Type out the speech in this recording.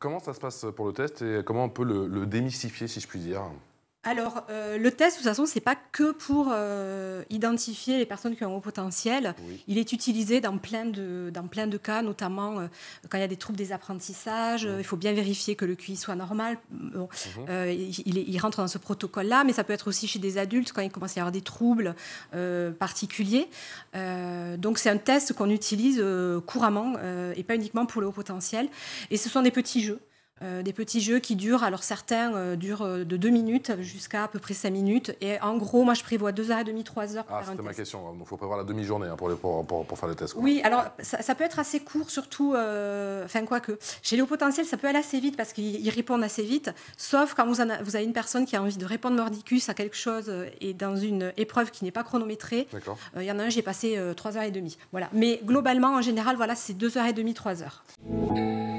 Comment ça se passe pour le test et comment on peut le, démystifier, si je puis dire alors, euh, le test, de toute façon, ce n'est pas que pour euh, identifier les personnes qui ont un haut potentiel. Il est utilisé dans plein de, dans plein de cas, notamment euh, quand il y a des troubles des apprentissages. il faut bien vérifier que le QI soit normal. Mhm. il, il, rentre dans ce protocole-là, mais ça peut être aussi chez des adultes quand il commence à y avoir des troubles particuliers. donc, c'est un test qu'on utilise couramment et pas uniquement pour le haut potentiel. Et ce sont des petits jeux. Euh, des petits jeux qui durent, alors certains euh, durent euh, de 2 minutes jusqu'à à peu près 5 minutes. Et en gros, moi, je prévois 2h30, 3 h pour ah, faire ma question. il faut prévoir la demi-journée hein, pour, faire le test. Oui, alors ça, peut être assez court, surtout, enfin, quoi que. Chez les hauts potentiels, ça peut aller assez vite parce qu'ils répondent assez vite. Sauf quand vous, avez une personne qui a envie de répondre mordicus à quelque chose et dans une épreuve qui n'est pas chronométrée. Il y en a un, j'ai passé 3h30. Voilà. Mais globalement, en général, voilà, c'est 2h30, 3h.